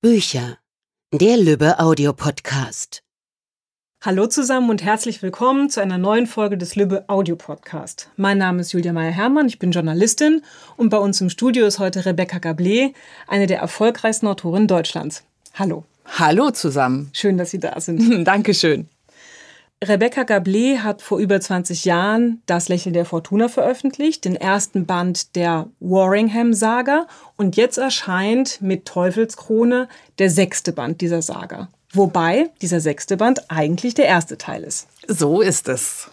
Bücher. Der Lübbe Audiopodcast. Hallo zusammen und herzlich willkommen zu einer neuen Folge des Lübbe Audiopodcast. Mein Name ist Julia Meyer-Hermann, ich bin Journalistin und bei uns im Studio ist heute Rebecca Gablé, eine der erfolgreichsten Autorinnen Deutschlands. Hallo. Hallo zusammen. Schön, dass Sie da sind. Dankeschön. Rebecca Gablé hat vor über 20 Jahren Das Lächeln der Fortuna veröffentlicht, den ersten Band der Warringham-Saga. Und jetzt erscheint mit Teufelskrone der sechste Band dieser Saga. Wobei dieser sechste Band eigentlich der erste Teil ist. So ist es.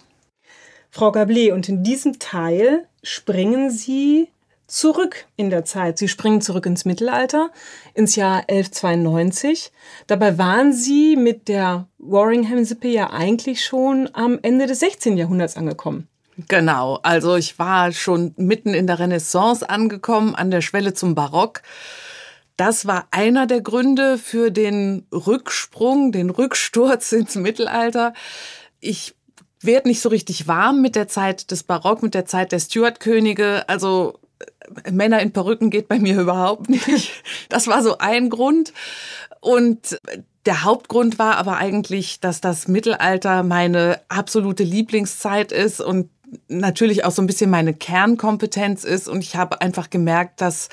Frau Gablé, und in diesem Teil springen Sie zurück in der Zeit. Sie springen zurück ins Mittelalter, ins Jahr 1192. Dabei waren sie mit der Warringham-Sippe ja eigentlich schon am Ende des 16. Jahrhunderts angekommen. Genau, also ich war schon mitten in der Renaissance angekommen, an der Schwelle zum Barock. Das war einer der Gründe für den Rücksprung, den Rücksturz ins Mittelalter. Ich werde nicht so richtig warm mit der Zeit des Barock, mit der Zeit der Stuart-Könige. Also Männer in Perücken geht bei mir überhaupt nicht. Das war so ein Grund. Und der Hauptgrund war aber eigentlich, dass das Mittelalter meine absolute Lieblingszeit ist und natürlich auch so ein bisschen meine Kernkompetenz ist. Und ich habe einfach gemerkt, dass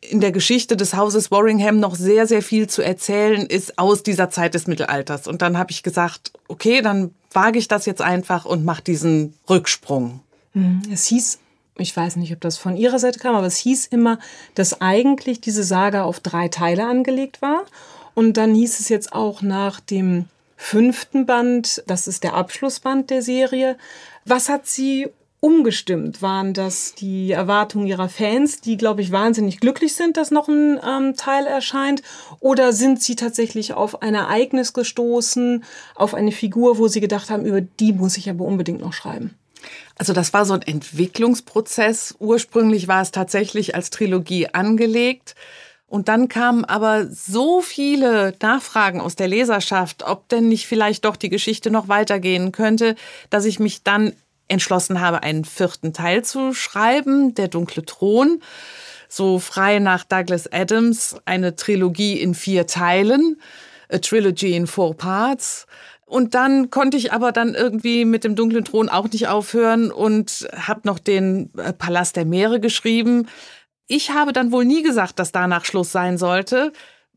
in der Geschichte des Hauses Warringham noch sehr, sehr viel zu erzählen ist aus dieser Zeit des Mittelalters. Und dann habe ich gesagt, okay, dann wage ich das jetzt einfach und mache diesen Rücksprung. Mhm. Es hieß ich weiß nicht, ob das von ihrer Seite kam, aber es hieß immer, dass eigentlich diese Saga auf drei Teile angelegt war. Und dann hieß es jetzt auch nach dem fünften Band, das ist der Abschlussband der Serie. Was hat sie umgestimmt? Waren das die Erwartungen ihrer Fans, die, glaube ich, wahnsinnig glücklich sind, dass noch ein ähm, Teil erscheint? Oder sind sie tatsächlich auf ein Ereignis gestoßen, auf eine Figur, wo sie gedacht haben, über die muss ich aber unbedingt noch schreiben? Also das war so ein Entwicklungsprozess. Ursprünglich war es tatsächlich als Trilogie angelegt. Und dann kamen aber so viele Nachfragen aus der Leserschaft, ob denn nicht vielleicht doch die Geschichte noch weitergehen könnte, dass ich mich dann entschlossen habe, einen vierten Teil zu schreiben, Der dunkle Thron, so frei nach Douglas Adams, eine Trilogie in vier Teilen, a Trilogy in Four Parts. Und dann konnte ich aber dann irgendwie mit dem dunklen Thron auch nicht aufhören und habe noch den äh, Palast der Meere geschrieben. Ich habe dann wohl nie gesagt, dass danach Schluss sein sollte.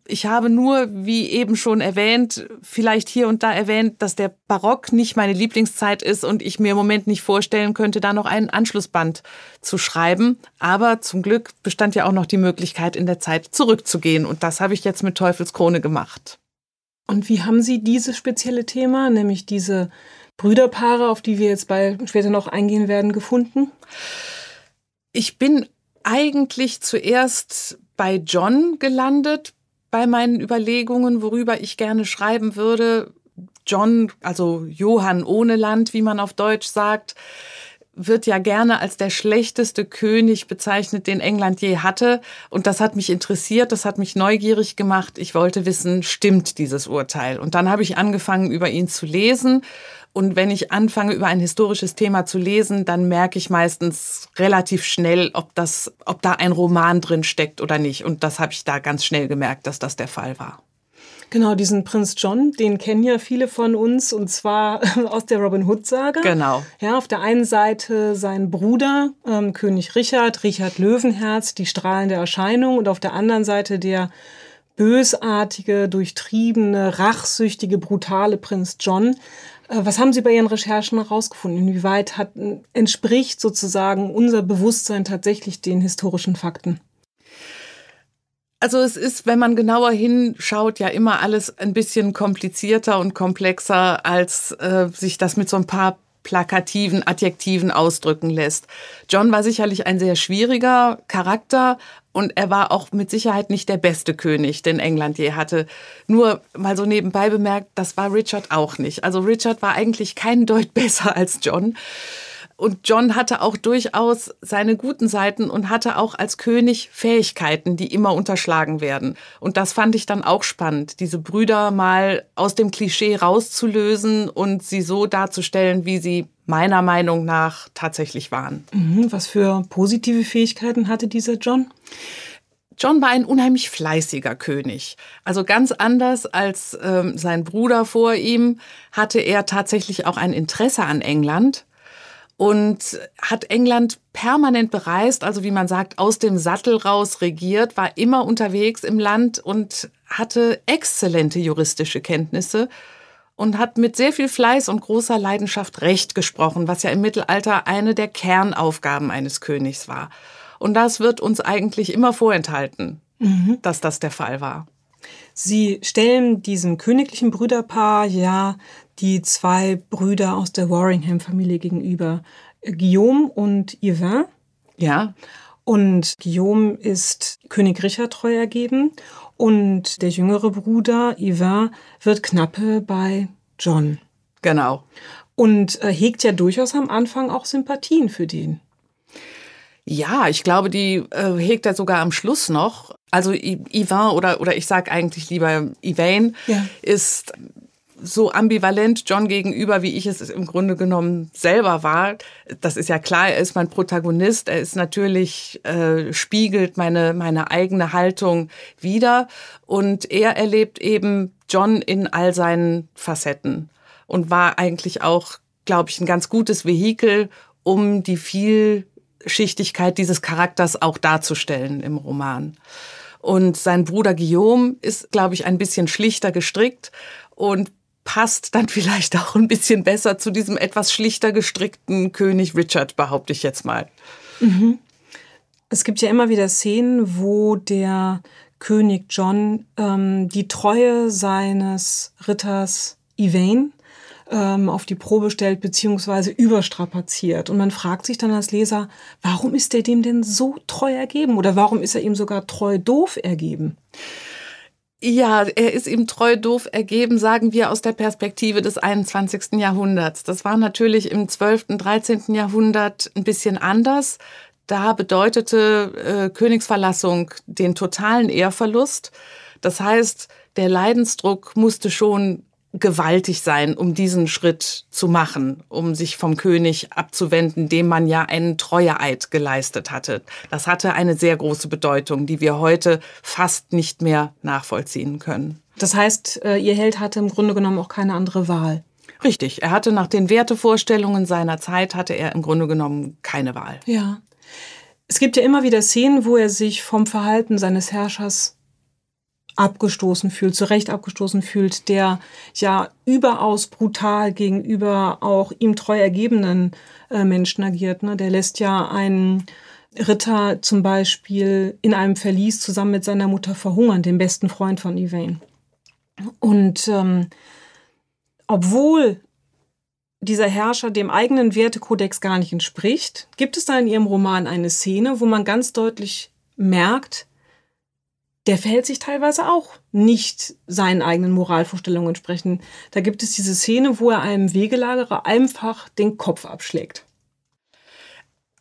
Ich habe nur, wie eben schon erwähnt, vielleicht hier und da erwähnt, dass der Barock nicht meine Lieblingszeit ist und ich mir im Moment nicht vorstellen könnte, da noch einen Anschlussband zu schreiben. Aber zum Glück bestand ja auch noch die Möglichkeit, in der Zeit zurückzugehen. Und das habe ich jetzt mit Teufelskrone gemacht. Und wie haben Sie dieses spezielle Thema, nämlich diese Brüderpaare, auf die wir jetzt bald später noch eingehen werden, gefunden? Ich bin eigentlich zuerst bei John gelandet, bei meinen Überlegungen, worüber ich gerne schreiben würde. John, also Johann ohne Land, wie man auf Deutsch sagt, wird ja gerne als der schlechteste König bezeichnet, den England je hatte. Und das hat mich interessiert, das hat mich neugierig gemacht. Ich wollte wissen, stimmt dieses Urteil? Und dann habe ich angefangen, über ihn zu lesen. Und wenn ich anfange, über ein historisches Thema zu lesen, dann merke ich meistens relativ schnell, ob, das, ob da ein Roman drin steckt oder nicht. Und das habe ich da ganz schnell gemerkt, dass das der Fall war. Genau, diesen Prinz John, den kennen ja viele von uns und zwar aus der Robin hood sage Genau. Ja, auf der einen Seite sein Bruder, ähm, König Richard, Richard Löwenherz, die strahlende Erscheinung und auf der anderen Seite der bösartige, durchtriebene, rachsüchtige, brutale Prinz John. Äh, was haben Sie bei Ihren Recherchen herausgefunden? Inwieweit hat, äh, entspricht sozusagen unser Bewusstsein tatsächlich den historischen Fakten? also es ist, wenn man genauer hinschaut, ja immer alles ein bisschen komplizierter und komplexer, als äh, sich das mit so ein paar plakativen Adjektiven ausdrücken lässt. John war sicherlich ein sehr schwieriger Charakter und er war auch mit Sicherheit nicht der beste König, den England je hatte. Nur mal so nebenbei bemerkt, das war Richard auch nicht. Also Richard war eigentlich kein Deut besser als John. Und John hatte auch durchaus seine guten Seiten und hatte auch als König Fähigkeiten, die immer unterschlagen werden. Und das fand ich dann auch spannend, diese Brüder mal aus dem Klischee rauszulösen und sie so darzustellen, wie sie meiner Meinung nach tatsächlich waren. Mhm, was für positive Fähigkeiten hatte dieser John? John war ein unheimlich fleißiger König. Also ganz anders als ähm, sein Bruder vor ihm hatte er tatsächlich auch ein Interesse an England und hat England permanent bereist, also wie man sagt, aus dem Sattel raus regiert, war immer unterwegs im Land und hatte exzellente juristische Kenntnisse und hat mit sehr viel Fleiß und großer Leidenschaft Recht gesprochen, was ja im Mittelalter eine der Kernaufgaben eines Königs war. Und das wird uns eigentlich immer vorenthalten, mhm. dass das der Fall war. Sie stellen diesem königlichen Brüderpaar ja die zwei Brüder aus der Warringham-Familie gegenüber, äh, Guillaume und Yvain. Ja. Und Guillaume ist König Richard treu ergeben und der jüngere Bruder Yvain wird Knappe bei John. Genau. Und äh, hegt ja durchaus am Anfang auch Sympathien für den. Ja, ich glaube, die äh, hegt er sogar am Schluss noch. Also Yvain oder, oder ich sage eigentlich lieber Yvain ja. ist so ambivalent John gegenüber, wie ich es im Grunde genommen selber war. Das ist ja klar, er ist mein Protagonist, er ist natürlich, äh, spiegelt meine, meine eigene Haltung wieder und er erlebt eben John in all seinen Facetten und war eigentlich auch, glaube ich, ein ganz gutes Vehikel, um die Vielschichtigkeit dieses Charakters auch darzustellen im Roman. Und sein Bruder Guillaume ist, glaube ich, ein bisschen schlichter gestrickt und passt dann vielleicht auch ein bisschen besser zu diesem etwas schlichter gestrickten König Richard, behaupte ich jetzt mal. Mhm. Es gibt ja immer wieder Szenen, wo der König John ähm, die Treue seines Ritters Yvain ähm, auf die Probe stellt bzw. überstrapaziert. Und man fragt sich dann als Leser, warum ist er dem denn so treu ergeben oder warum ist er ihm sogar treu doof ergeben? Ja, er ist ihm treu doof ergeben, sagen wir aus der Perspektive des 21. Jahrhunderts. Das war natürlich im 12., 13. Jahrhundert ein bisschen anders. Da bedeutete äh, Königsverlassung den totalen Ehrverlust. Das heißt, der Leidensdruck musste schon gewaltig sein, um diesen Schritt zu machen, um sich vom König abzuwenden, dem man ja einen Treueeid geleistet hatte. Das hatte eine sehr große Bedeutung, die wir heute fast nicht mehr nachvollziehen können. Das heißt, äh, ihr Held hatte im Grunde genommen auch keine andere Wahl. Richtig, er hatte nach den Wertevorstellungen seiner Zeit hatte er im Grunde genommen keine Wahl. Ja. Es gibt ja immer wieder Szenen, wo er sich vom Verhalten seines Herrschers abgestoßen fühlt, zu Recht abgestoßen fühlt, der ja überaus brutal gegenüber auch ihm treu ergebenen äh, Menschen agiert. Ne? Der lässt ja einen Ritter zum Beispiel in einem Verlies zusammen mit seiner Mutter verhungern, dem besten Freund von Yvain. Und ähm, obwohl dieser Herrscher dem eigenen Wertekodex gar nicht entspricht, gibt es da in ihrem Roman eine Szene, wo man ganz deutlich merkt, der verhält sich teilweise auch nicht seinen eigenen Moralvorstellungen entsprechend. Da gibt es diese Szene, wo er einem Wegelagerer einfach den Kopf abschlägt.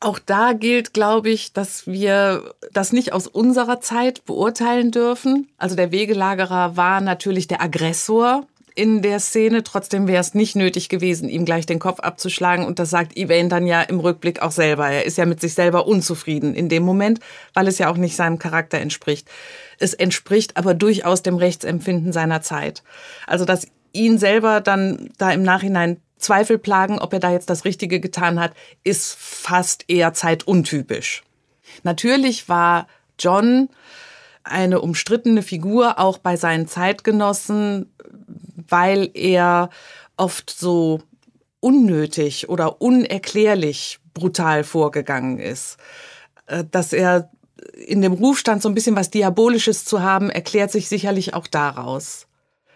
Auch da gilt, glaube ich, dass wir das nicht aus unserer Zeit beurteilen dürfen. Also der Wegelagerer war natürlich der Aggressor in der Szene. Trotzdem wäre es nicht nötig gewesen, ihm gleich den Kopf abzuschlagen. Und das sagt Evan dann ja im Rückblick auch selber. Er ist ja mit sich selber unzufrieden in dem Moment, weil es ja auch nicht seinem Charakter entspricht. Es entspricht aber durchaus dem Rechtsempfinden seiner Zeit. Also, dass ihn selber dann da im Nachhinein Zweifel plagen, ob er da jetzt das Richtige getan hat, ist fast eher zeituntypisch. Natürlich war John eine umstrittene Figur auch bei seinen Zeitgenossen, weil er oft so unnötig oder unerklärlich brutal vorgegangen ist. Äh, dass er in dem Ruf stand, so ein bisschen was Diabolisches zu haben, erklärt sich sicherlich auch daraus.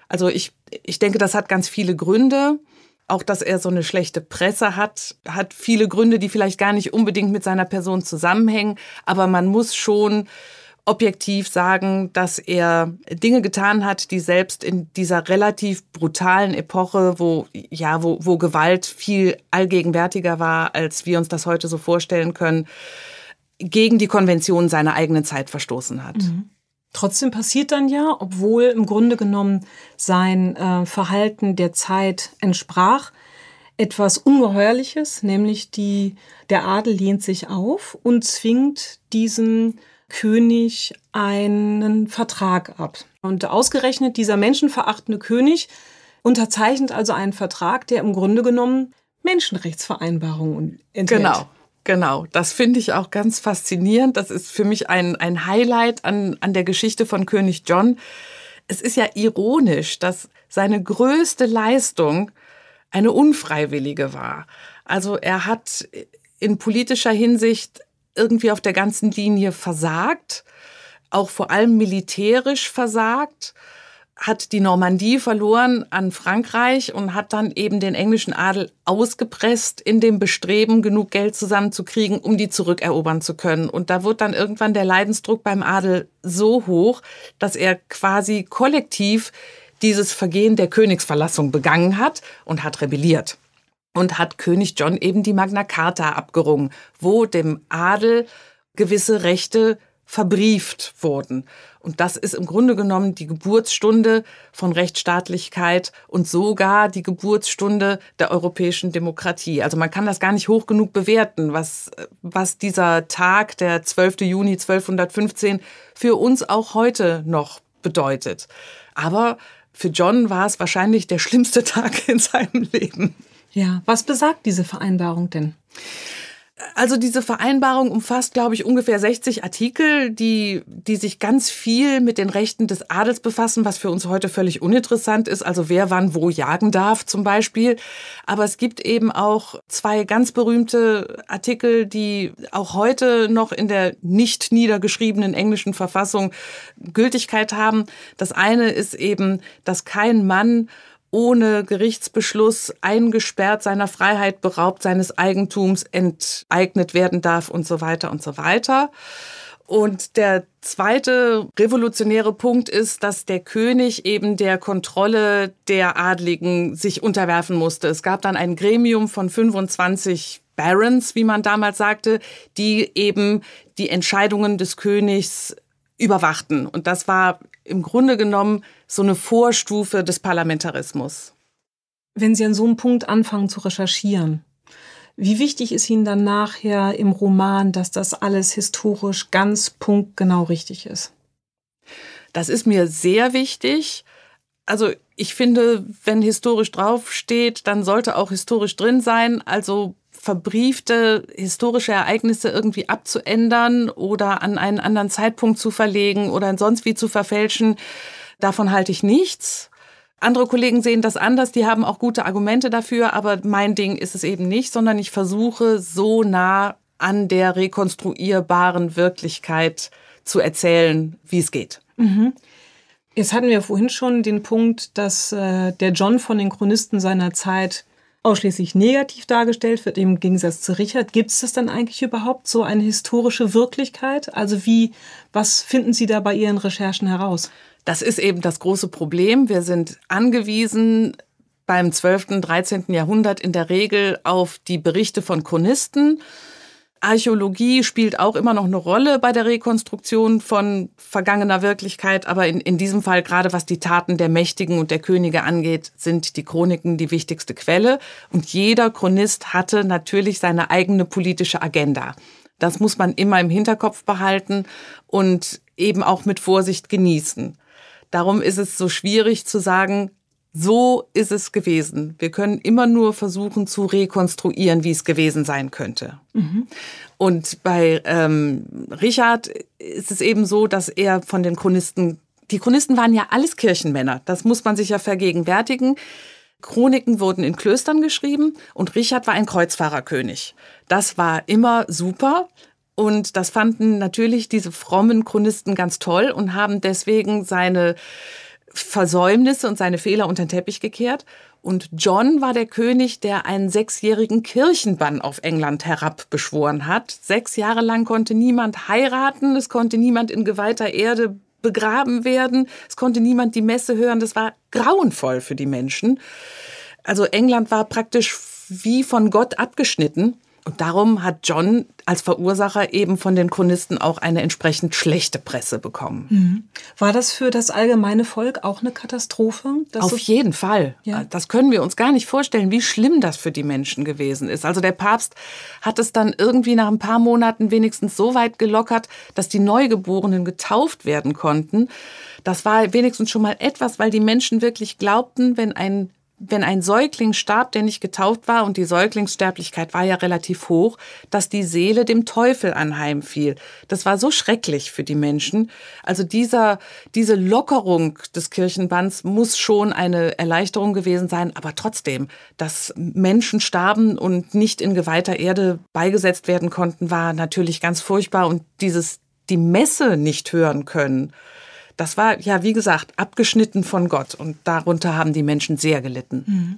Also ich, ich denke, das hat ganz viele Gründe. Auch, dass er so eine schlechte Presse hat, hat viele Gründe, die vielleicht gar nicht unbedingt mit seiner Person zusammenhängen. Aber man muss schon objektiv sagen, dass er Dinge getan hat, die selbst in dieser relativ brutalen Epoche, wo ja, wo, wo Gewalt viel allgegenwärtiger war, als wir uns das heute so vorstellen können, gegen die Konvention seiner eigenen Zeit verstoßen hat. Mhm. Trotzdem passiert dann ja, obwohl im Grunde genommen sein äh, Verhalten der Zeit entsprach, etwas Ungeheuerliches, nämlich die, der Adel lehnt sich auf und zwingt diesen König einen Vertrag ab. Und ausgerechnet dieser menschenverachtende König unterzeichnet also einen Vertrag, der im Grunde genommen Menschenrechtsvereinbarungen enthält. Genau. Genau, das finde ich auch ganz faszinierend. Das ist für mich ein, ein Highlight an, an der Geschichte von König John. Es ist ja ironisch, dass seine größte Leistung eine unfreiwillige war. Also er hat in politischer Hinsicht irgendwie auf der ganzen Linie versagt, auch vor allem militärisch versagt, hat die Normandie verloren an Frankreich und hat dann eben den englischen Adel ausgepresst in dem Bestreben, genug Geld zusammenzukriegen, um die zurückerobern zu können. Und da wird dann irgendwann der Leidensdruck beim Adel so hoch, dass er quasi kollektiv dieses Vergehen der Königsverlassung begangen hat und hat rebelliert und hat König John eben die Magna Carta abgerungen, wo dem Adel gewisse Rechte verbrieft wurden. Und das ist im Grunde genommen die Geburtsstunde von Rechtsstaatlichkeit und sogar die Geburtsstunde der europäischen Demokratie. Also man kann das gar nicht hoch genug bewerten, was, was dieser Tag, der 12. Juni 1215, für uns auch heute noch bedeutet. Aber für John war es wahrscheinlich der schlimmste Tag in seinem Leben. Ja, was besagt diese Vereinbarung denn? Also diese Vereinbarung umfasst, glaube ich, ungefähr 60 Artikel, die, die sich ganz viel mit den Rechten des Adels befassen, was für uns heute völlig uninteressant ist. Also wer wann wo jagen darf zum Beispiel. Aber es gibt eben auch zwei ganz berühmte Artikel, die auch heute noch in der nicht niedergeschriebenen englischen Verfassung Gültigkeit haben. Das eine ist eben, dass kein Mann ohne Gerichtsbeschluss eingesperrt, seiner Freiheit beraubt, seines Eigentums enteignet werden darf und so weiter und so weiter. Und der zweite revolutionäre Punkt ist, dass der König eben der Kontrolle der Adligen sich unterwerfen musste. Es gab dann ein Gremium von 25 Barons, wie man damals sagte, die eben die Entscheidungen des Königs überwachten. Und das war im Grunde genommen so eine Vorstufe des Parlamentarismus. Wenn Sie an so einem Punkt anfangen zu recherchieren, wie wichtig ist Ihnen dann nachher im Roman, dass das alles historisch ganz punktgenau richtig ist? Das ist mir sehr wichtig. Also ich finde, wenn historisch draufsteht, dann sollte auch historisch drin sein. Also verbriefte historische Ereignisse irgendwie abzuändern oder an einen anderen Zeitpunkt zu verlegen oder sonst wie zu verfälschen, davon halte ich nichts. Andere Kollegen sehen das anders, die haben auch gute Argumente dafür, aber mein Ding ist es eben nicht, sondern ich versuche so nah an der rekonstruierbaren Wirklichkeit zu erzählen, wie es geht. Mhm. Jetzt hatten wir vorhin schon den Punkt, dass äh, der John von den Chronisten seiner Zeit ausschließlich negativ dargestellt wird, im Gegensatz zu Richard. Gibt es das dann eigentlich überhaupt, so eine historische Wirklichkeit? Also wie, was finden Sie da bei Ihren Recherchen heraus? Das ist eben das große Problem. Wir sind angewiesen beim 12., 13. Jahrhundert in der Regel auf die Berichte von Chronisten. Archäologie spielt auch immer noch eine Rolle bei der Rekonstruktion von vergangener Wirklichkeit, aber in, in diesem Fall gerade was die Taten der Mächtigen und der Könige angeht, sind die Chroniken die wichtigste Quelle. Und jeder Chronist hatte natürlich seine eigene politische Agenda. Das muss man immer im Hinterkopf behalten und eben auch mit Vorsicht genießen. Darum ist es so schwierig zu sagen, so ist es gewesen. Wir können immer nur versuchen zu rekonstruieren, wie es gewesen sein könnte. Mhm. Und bei ähm, Richard ist es eben so, dass er von den Chronisten, die Chronisten waren ja alles Kirchenmänner, das muss man sich ja vergegenwärtigen. Chroniken wurden in Klöstern geschrieben und Richard war ein Kreuzfahrerkönig. Das war immer super, und das fanden natürlich diese frommen Chronisten ganz toll und haben deswegen seine Versäumnisse und seine Fehler unter den Teppich gekehrt. Und John war der König, der einen sechsjährigen Kirchenbann auf England herabbeschworen hat. Sechs Jahre lang konnte niemand heiraten, es konnte niemand in geweihter Erde begraben werden, es konnte niemand die Messe hören. Das war grauenvoll für die Menschen. Also England war praktisch wie von Gott abgeschnitten. Und darum hat John als Verursacher eben von den Chronisten auch eine entsprechend schlechte Presse bekommen. Mhm. War das für das allgemeine Volk auch eine Katastrophe? Auf jeden Fall. Ja. Das können wir uns gar nicht vorstellen, wie schlimm das für die Menschen gewesen ist. Also der Papst hat es dann irgendwie nach ein paar Monaten wenigstens so weit gelockert, dass die Neugeborenen getauft werden konnten. Das war wenigstens schon mal etwas, weil die Menschen wirklich glaubten, wenn ein wenn ein Säugling starb, der nicht getauft war, und die Säuglingssterblichkeit war ja relativ hoch, dass die Seele dem Teufel anheimfiel. Das war so schrecklich für die Menschen. Also dieser, diese Lockerung des Kirchenbands muss schon eine Erleichterung gewesen sein, aber trotzdem, dass Menschen starben und nicht in geweihter Erde beigesetzt werden konnten, war natürlich ganz furchtbar und dieses, die Messe nicht hören können das war ja, wie gesagt, abgeschnitten von Gott und darunter haben die Menschen sehr gelitten. Mhm.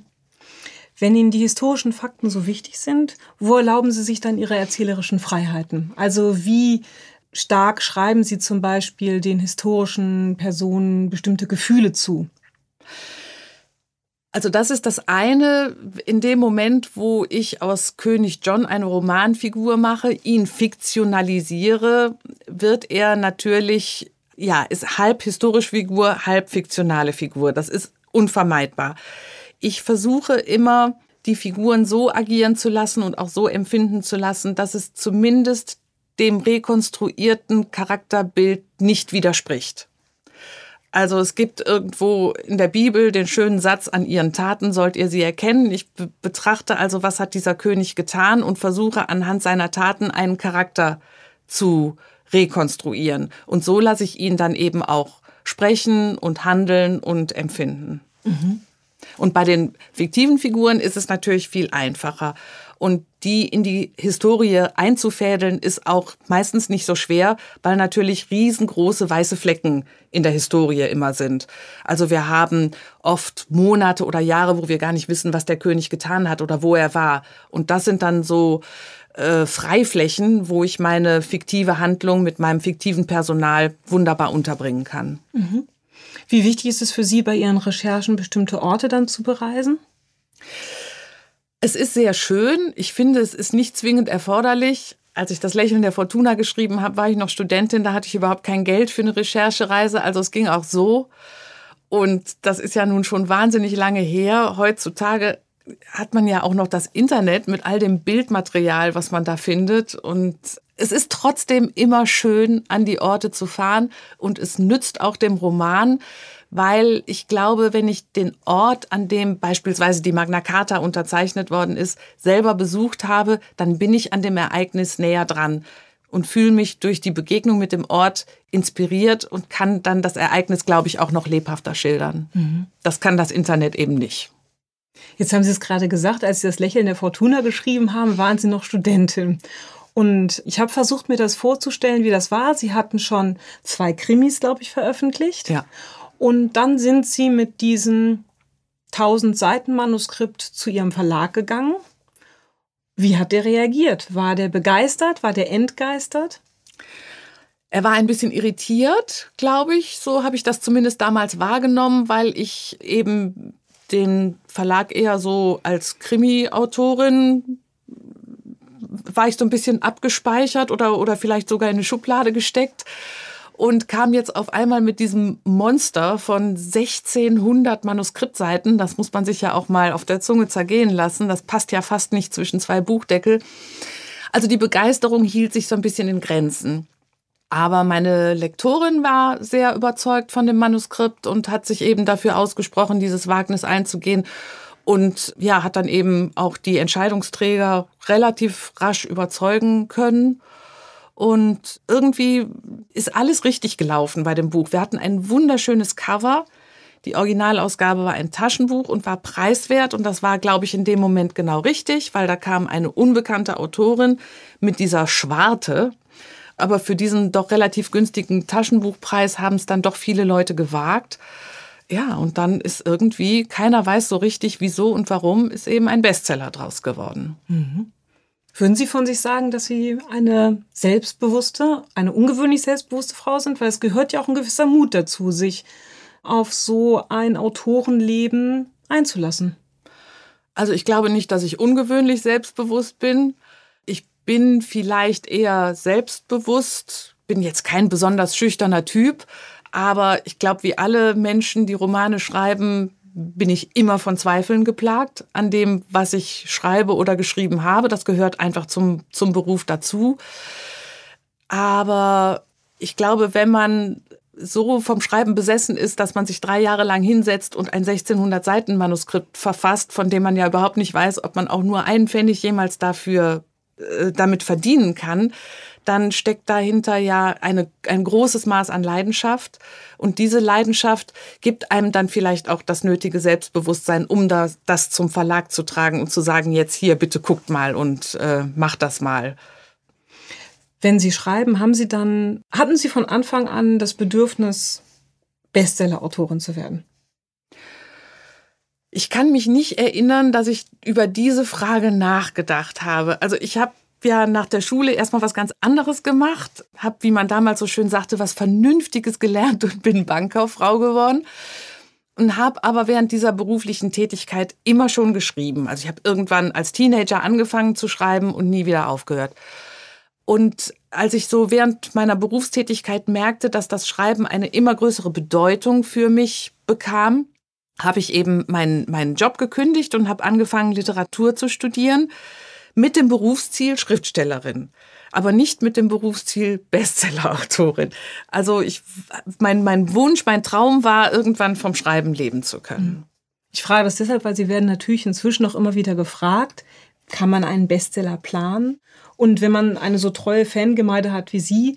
Wenn Ihnen die historischen Fakten so wichtig sind, wo erlauben Sie sich dann Ihre erzählerischen Freiheiten? Also wie stark schreiben Sie zum Beispiel den historischen Personen bestimmte Gefühle zu? Also das ist das eine, in dem Moment, wo ich aus König John eine Romanfigur mache, ihn fiktionalisiere, wird er natürlich ja, ist halb historische Figur, halb fiktionale Figur. Das ist unvermeidbar. Ich versuche immer, die Figuren so agieren zu lassen und auch so empfinden zu lassen, dass es zumindest dem rekonstruierten Charakterbild nicht widerspricht. Also es gibt irgendwo in der Bibel den schönen Satz, an ihren Taten sollt ihr sie erkennen. Ich betrachte also, was hat dieser König getan und versuche anhand seiner Taten einen Charakter zu äh, rekonstruieren. Und so lasse ich ihn dann eben auch sprechen und handeln und empfinden. Mhm. Und bei den fiktiven Figuren ist es natürlich viel einfacher. Und die in die Historie einzufädeln, ist auch meistens nicht so schwer, weil natürlich riesengroße weiße Flecken in der Historie immer sind. Also wir haben oft Monate oder Jahre, wo wir gar nicht wissen, was der König getan hat oder wo er war. Und das sind dann so äh, Freiflächen, wo ich meine fiktive Handlung mit meinem fiktiven Personal wunderbar unterbringen kann. Mhm. Wie wichtig ist es für Sie bei Ihren Recherchen, bestimmte Orte dann zu bereisen? Es ist sehr schön. Ich finde, es ist nicht zwingend erforderlich. Als ich das Lächeln der Fortuna geschrieben habe, war ich noch Studentin, da hatte ich überhaupt kein Geld für eine Recherchereise, also es ging auch so. Und das ist ja nun schon wahnsinnig lange her. Heutzutage hat man ja auch noch das Internet mit all dem Bildmaterial, was man da findet. Und es ist trotzdem immer schön, an die Orte zu fahren. Und es nützt auch dem Roman, weil ich glaube, wenn ich den Ort, an dem beispielsweise die Magna Carta unterzeichnet worden ist, selber besucht habe, dann bin ich an dem Ereignis näher dran und fühle mich durch die Begegnung mit dem Ort inspiriert und kann dann das Ereignis, glaube ich, auch noch lebhafter schildern. Mhm. Das kann das Internet eben nicht. Jetzt haben Sie es gerade gesagt, als Sie das Lächeln der Fortuna geschrieben haben, waren Sie noch Studentin. Und ich habe versucht, mir das vorzustellen, wie das war. Sie hatten schon zwei Krimis, glaube ich, veröffentlicht. Ja. Und dann sind Sie mit diesem 1000 Seiten Manuskript zu Ihrem Verlag gegangen. Wie hat der reagiert? War der begeistert? War der entgeistert? Er war ein bisschen irritiert, glaube ich. So habe ich das zumindest damals wahrgenommen, weil ich eben den Verlag eher so als Krimi-Autorin war ich so ein bisschen abgespeichert oder, oder vielleicht sogar in eine Schublade gesteckt und kam jetzt auf einmal mit diesem Monster von 1600 Manuskriptseiten. Das muss man sich ja auch mal auf der Zunge zergehen lassen. Das passt ja fast nicht zwischen zwei Buchdeckel. Also die Begeisterung hielt sich so ein bisschen in Grenzen. Aber meine Lektorin war sehr überzeugt von dem Manuskript und hat sich eben dafür ausgesprochen, dieses Wagnis einzugehen. Und ja, hat dann eben auch die Entscheidungsträger relativ rasch überzeugen können. Und irgendwie ist alles richtig gelaufen bei dem Buch. Wir hatten ein wunderschönes Cover. Die Originalausgabe war ein Taschenbuch und war preiswert. Und das war, glaube ich, in dem Moment genau richtig, weil da kam eine unbekannte Autorin mit dieser Schwarte, aber für diesen doch relativ günstigen Taschenbuchpreis haben es dann doch viele Leute gewagt. Ja, und dann ist irgendwie, keiner weiß so richtig, wieso und warum, ist eben ein Bestseller draus geworden. Mhm. Würden Sie von sich sagen, dass Sie eine selbstbewusste, eine ungewöhnlich selbstbewusste Frau sind? Weil es gehört ja auch ein gewisser Mut dazu, sich auf so ein Autorenleben einzulassen. Also ich glaube nicht, dass ich ungewöhnlich selbstbewusst bin bin vielleicht eher selbstbewusst, bin jetzt kein besonders schüchterner Typ, aber ich glaube, wie alle Menschen, die Romane schreiben, bin ich immer von Zweifeln geplagt an dem, was ich schreibe oder geschrieben habe. Das gehört einfach zum, zum Beruf dazu. Aber ich glaube, wenn man so vom Schreiben besessen ist, dass man sich drei Jahre lang hinsetzt und ein 1600 Seiten Manuskript verfasst, von dem man ja überhaupt nicht weiß, ob man auch nur einen Pfennig jemals dafür äh, damit verdienen kann, dann steckt dahinter ja eine, ein großes Maß an Leidenschaft. Und diese Leidenschaft gibt einem dann vielleicht auch das nötige Selbstbewusstsein, um das, das zum Verlag zu tragen und zu sagen, jetzt hier, bitte guckt mal und äh, macht das mal. Wenn Sie schreiben, haben Sie dann, hatten Sie von Anfang an das Bedürfnis, Bestseller-Autorin zu werden? Ich kann mich nicht erinnern, dass ich über diese Frage nachgedacht habe. Also ich habe ja nach der Schule erstmal was ganz anderes gemacht, habe, wie man damals so schön sagte, was Vernünftiges gelernt und bin Bankkauffrau geworden und habe aber während dieser beruflichen Tätigkeit immer schon geschrieben. Also ich habe irgendwann als Teenager angefangen zu schreiben und nie wieder aufgehört. Und als ich so während meiner Berufstätigkeit merkte, dass das Schreiben eine immer größere Bedeutung für mich bekam, habe ich eben meinen, meinen Job gekündigt und habe angefangen, Literatur zu studieren mit dem Berufsziel Schriftstellerin, aber nicht mit dem Berufsziel Bestseller-Autorin. Also ich, mein, mein Wunsch, mein Traum war, irgendwann vom Schreiben leben zu können. Mhm. Ich frage das deshalb, weil Sie werden natürlich inzwischen noch immer wieder gefragt, kann man einen Bestseller planen? Und wenn man eine so treue Fangemeinde hat wie Sie,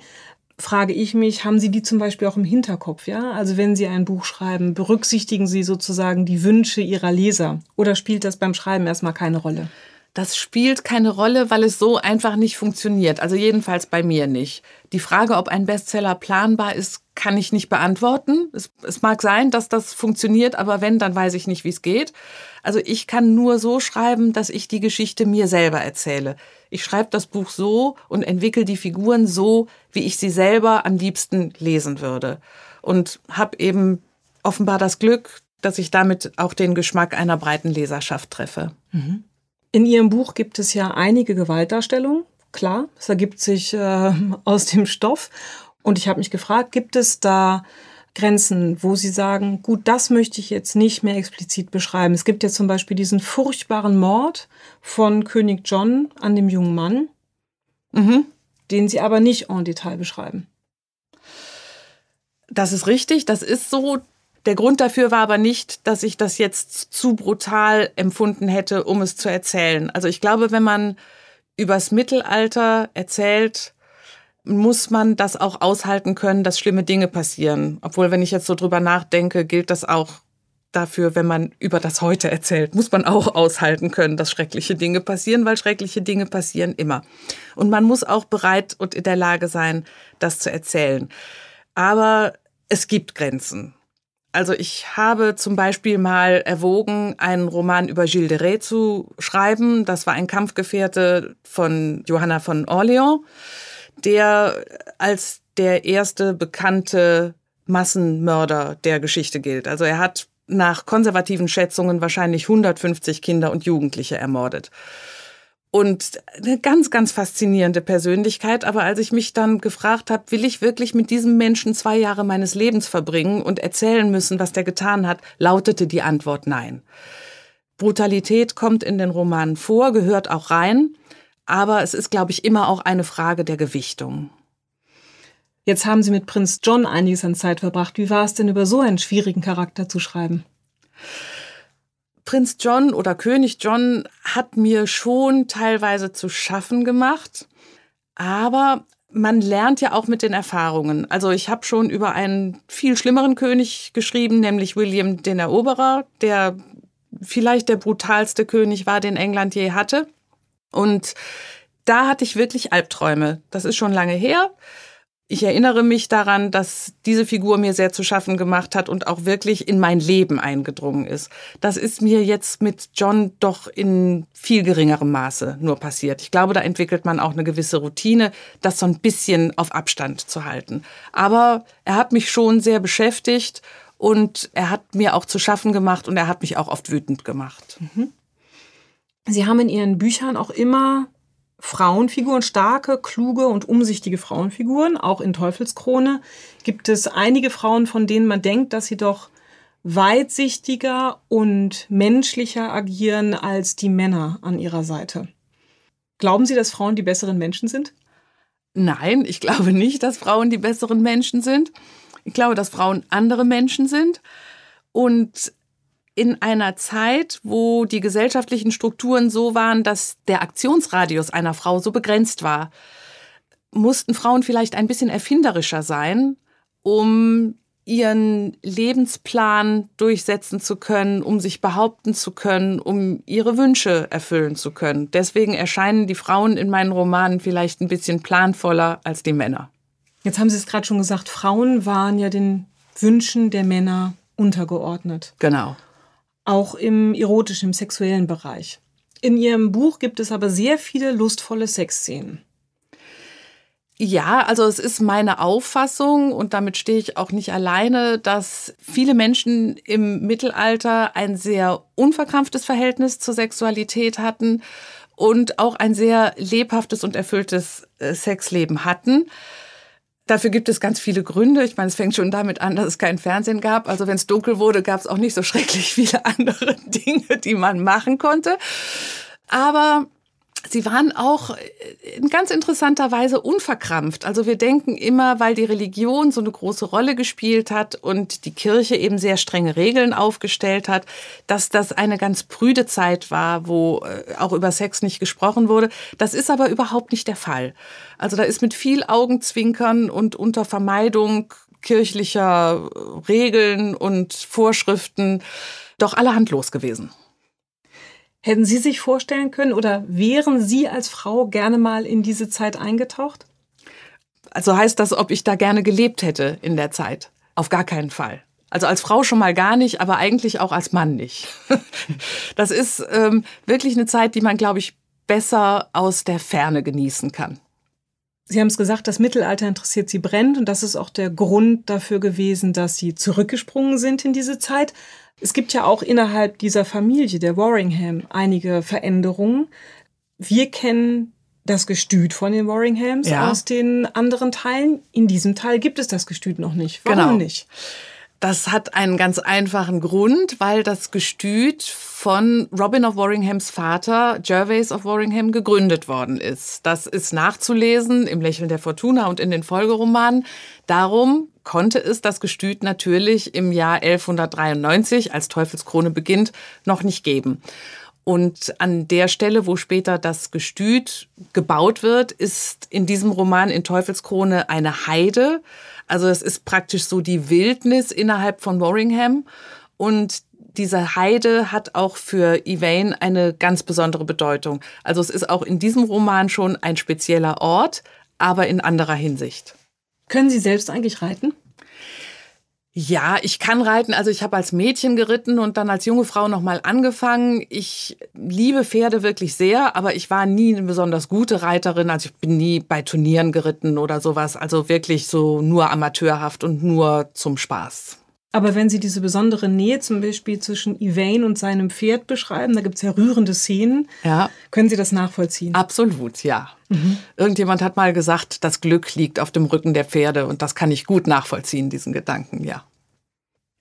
frage ich mich, haben Sie die zum Beispiel auch im Hinterkopf, ja? Also wenn Sie ein Buch schreiben, berücksichtigen Sie sozusagen die Wünsche Ihrer Leser oder spielt das beim Schreiben erstmal keine Rolle? das spielt keine Rolle, weil es so einfach nicht funktioniert. Also jedenfalls bei mir nicht. Die Frage, ob ein Bestseller planbar ist, kann ich nicht beantworten. Es, es mag sein, dass das funktioniert, aber wenn, dann weiß ich nicht, wie es geht. Also ich kann nur so schreiben, dass ich die Geschichte mir selber erzähle. Ich schreibe das Buch so und entwickle die Figuren so, wie ich sie selber am liebsten lesen würde. Und habe eben offenbar das Glück, dass ich damit auch den Geschmack einer breiten Leserschaft treffe. Mhm. In Ihrem Buch gibt es ja einige Gewaltdarstellungen, klar, es ergibt sich äh, aus dem Stoff. Und ich habe mich gefragt, gibt es da Grenzen, wo Sie sagen, gut, das möchte ich jetzt nicht mehr explizit beschreiben. Es gibt ja zum Beispiel diesen furchtbaren Mord von König John an dem jungen Mann, mhm. den Sie aber nicht en Detail beschreiben. Das ist richtig, das ist so. Der Grund dafür war aber nicht, dass ich das jetzt zu brutal empfunden hätte, um es zu erzählen. Also ich glaube, wenn man übers Mittelalter erzählt, muss man das auch aushalten können, dass schlimme Dinge passieren. Obwohl, wenn ich jetzt so drüber nachdenke, gilt das auch dafür, wenn man über das heute erzählt, muss man auch aushalten können, dass schreckliche Dinge passieren, weil schreckliche Dinge passieren immer. Und man muss auch bereit und in der Lage sein, das zu erzählen. Aber es gibt Grenzen. Also ich habe zum Beispiel mal erwogen, einen Roman über Gilles de Rais zu schreiben. Das war ein Kampfgefährte von Johanna von Orléans, der als der erste bekannte Massenmörder der Geschichte gilt. Also er hat nach konservativen Schätzungen wahrscheinlich 150 Kinder und Jugendliche ermordet und eine ganz, ganz faszinierende Persönlichkeit. Aber als ich mich dann gefragt habe, will ich wirklich mit diesem Menschen zwei Jahre meines Lebens verbringen und erzählen müssen, was der getan hat, lautete die Antwort nein. Brutalität kommt in den Romanen vor, gehört auch rein. Aber es ist, glaube ich, immer auch eine Frage der Gewichtung. Jetzt haben Sie mit Prinz John einiges an Zeit verbracht. Wie war es denn, über so einen schwierigen Charakter zu schreiben? Prinz John oder König John hat mir schon teilweise zu schaffen gemacht, aber man lernt ja auch mit den Erfahrungen. Also ich habe schon über einen viel schlimmeren König geschrieben, nämlich William den Eroberer, der vielleicht der brutalste König war, den England je hatte. Und da hatte ich wirklich Albträume. Das ist schon lange her ich erinnere mich daran, dass diese Figur mir sehr zu schaffen gemacht hat und auch wirklich in mein Leben eingedrungen ist. Das ist mir jetzt mit John doch in viel geringerem Maße nur passiert. Ich glaube, da entwickelt man auch eine gewisse Routine, das so ein bisschen auf Abstand zu halten. Aber er hat mich schon sehr beschäftigt und er hat mir auch zu schaffen gemacht und er hat mich auch oft wütend gemacht. Mhm. Sie haben in Ihren Büchern auch immer Frauenfiguren, starke, kluge und umsichtige Frauenfiguren. Auch in Teufelskrone gibt es einige Frauen, von denen man denkt, dass sie doch weitsichtiger und menschlicher agieren als die Männer an ihrer Seite. Glauben Sie, dass Frauen die besseren Menschen sind? Nein, ich glaube nicht, dass Frauen die besseren Menschen sind. Ich glaube, dass Frauen andere Menschen sind. Und in einer Zeit, wo die gesellschaftlichen Strukturen so waren, dass der Aktionsradius einer Frau so begrenzt war, mussten Frauen vielleicht ein bisschen erfinderischer sein, um ihren Lebensplan durchsetzen zu können, um sich behaupten zu können, um ihre Wünsche erfüllen zu können. Deswegen erscheinen die Frauen in meinen Romanen vielleicht ein bisschen planvoller als die Männer. Jetzt haben Sie es gerade schon gesagt, Frauen waren ja den Wünschen der Männer untergeordnet. Genau auch im erotischen, im sexuellen Bereich. In ihrem Buch gibt es aber sehr viele lustvolle Sexszenen. Ja, also es ist meine Auffassung und damit stehe ich auch nicht alleine, dass viele Menschen im Mittelalter ein sehr unverkrampftes Verhältnis zur Sexualität hatten und auch ein sehr lebhaftes und erfülltes äh, Sexleben hatten. Dafür gibt es ganz viele Gründe. Ich meine, es fängt schon damit an, dass es kein Fernsehen gab. Also wenn es dunkel wurde, gab es auch nicht so schrecklich viele andere Dinge, die man machen konnte. Aber Sie waren auch äh, in ganz interessanter Weise unverkrampft. Also wir denken immer, weil die Religion so eine große Rolle gespielt hat und die Kirche eben sehr strenge Regeln aufgestellt hat, dass das eine ganz prüde Zeit war, wo äh, auch über Sex nicht gesprochen wurde. Das ist aber überhaupt nicht der Fall. Also da ist mit viel Augenzwinkern und unter Vermeidung kirchlicher äh, Regeln und Vorschriften doch allerhand los gewesen. Hätten Sie sich vorstellen können oder wären Sie als Frau gerne mal in diese Zeit eingetaucht? Also heißt das, ob ich da gerne gelebt hätte in der Zeit? Auf gar keinen Fall. Also als Frau schon mal gar nicht, aber eigentlich auch als Mann nicht. Das ist ähm, wirklich eine Zeit, die man, glaube ich, besser aus der Ferne genießen kann. Sie haben es gesagt, das Mittelalter interessiert Sie brennt und das ist auch der Grund dafür gewesen, dass Sie zurückgesprungen sind in diese Zeit. Es gibt ja auch innerhalb dieser Familie, der Warringham, einige Veränderungen. Wir kennen das Gestüt von den Warringhams ja. aus den anderen Teilen. In diesem Teil gibt es das Gestüt noch nicht. Warum genau. nicht? Das hat einen ganz einfachen Grund, weil das Gestüt von Robin of Warringhams Vater, Gervase of Warringham, gegründet worden ist. Das ist nachzulesen im Lächeln der Fortuna und in den Folgeromanen. Darum konnte es das Gestüt natürlich im Jahr 1193, als Teufelskrone beginnt, noch nicht geben. Und an der Stelle, wo später das Gestüt gebaut wird, ist in diesem Roman in Teufelskrone eine Heide. Also es ist praktisch so die Wildnis innerhalb von Warringham. Und diese Heide hat auch für Yvain eine ganz besondere Bedeutung. Also es ist auch in diesem Roman schon ein spezieller Ort, aber in anderer Hinsicht. Können Sie selbst eigentlich reiten? Ja, ich kann reiten. Also ich habe als Mädchen geritten und dann als junge Frau nochmal angefangen. Ich liebe Pferde wirklich sehr, aber ich war nie eine besonders gute Reiterin. Also ich bin nie bei Turnieren geritten oder sowas. Also wirklich so nur amateurhaft und nur zum Spaß. Aber wenn Sie diese besondere Nähe zum Beispiel zwischen Yvain und seinem Pferd beschreiben, da gibt es ja rührende Szenen. Ja. Können Sie das nachvollziehen? Absolut, ja. Mhm. Irgendjemand hat mal gesagt, das Glück liegt auf dem Rücken der Pferde und das kann ich gut nachvollziehen, diesen Gedanken, ja.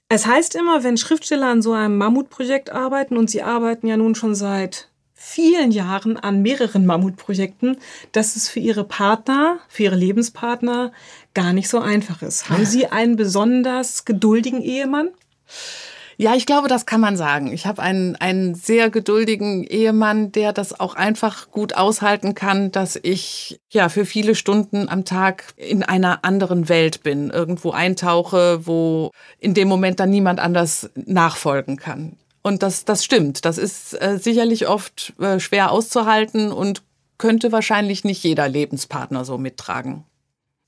Es heißt immer, wenn Schriftsteller an so einem Mammutprojekt arbeiten und sie arbeiten ja nun schon seit vielen Jahren an mehreren Mammutprojekten, dass es für ihre Partner, für ihre Lebenspartner gar nicht so einfach ist. Haben Sie einen besonders geduldigen Ehemann? Ja, ich glaube, das kann man sagen. Ich habe einen, einen sehr geduldigen Ehemann, der das auch einfach gut aushalten kann, dass ich ja für viele Stunden am Tag in einer anderen Welt bin, irgendwo eintauche, wo in dem Moment dann niemand anders nachfolgen kann. Und das, das stimmt. Das ist äh, sicherlich oft äh, schwer auszuhalten und könnte wahrscheinlich nicht jeder Lebenspartner so mittragen.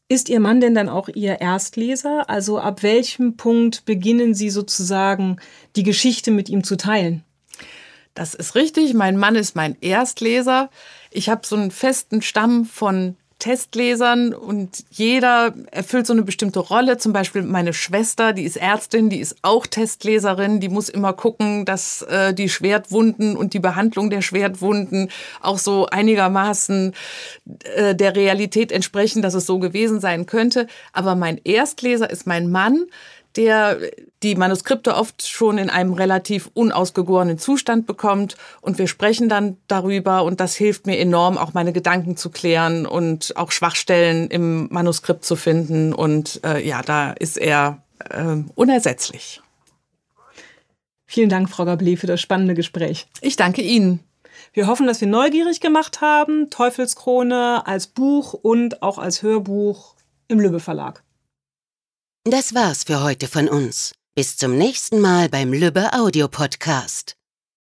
Ist Ihr Mann denn dann auch Ihr Erstleser? Also ab welchem Punkt beginnen Sie sozusagen die Geschichte mit ihm zu teilen? Das ist richtig. Mein Mann ist mein Erstleser. Ich habe so einen festen Stamm von Testlesern und jeder erfüllt so eine bestimmte Rolle. Zum Beispiel meine Schwester, die ist Ärztin, die ist auch Testleserin, die muss immer gucken, dass äh, die Schwertwunden und die Behandlung der Schwertwunden auch so einigermaßen äh, der Realität entsprechen, dass es so gewesen sein könnte. Aber mein Erstleser ist mein Mann, der die Manuskripte oft schon in einem relativ unausgegorenen Zustand bekommt. Und wir sprechen dann darüber und das hilft mir enorm, auch meine Gedanken zu klären und auch Schwachstellen im Manuskript zu finden. Und äh, ja, da ist er äh, unersetzlich. Vielen Dank, Frau Gablé, für das spannende Gespräch. Ich danke Ihnen. Wir hoffen, dass wir neugierig gemacht haben. Teufelskrone als Buch und auch als Hörbuch im Lübbe Verlag. Das war's für heute von uns. Bis zum nächsten Mal beim Lübbe Audio Podcast.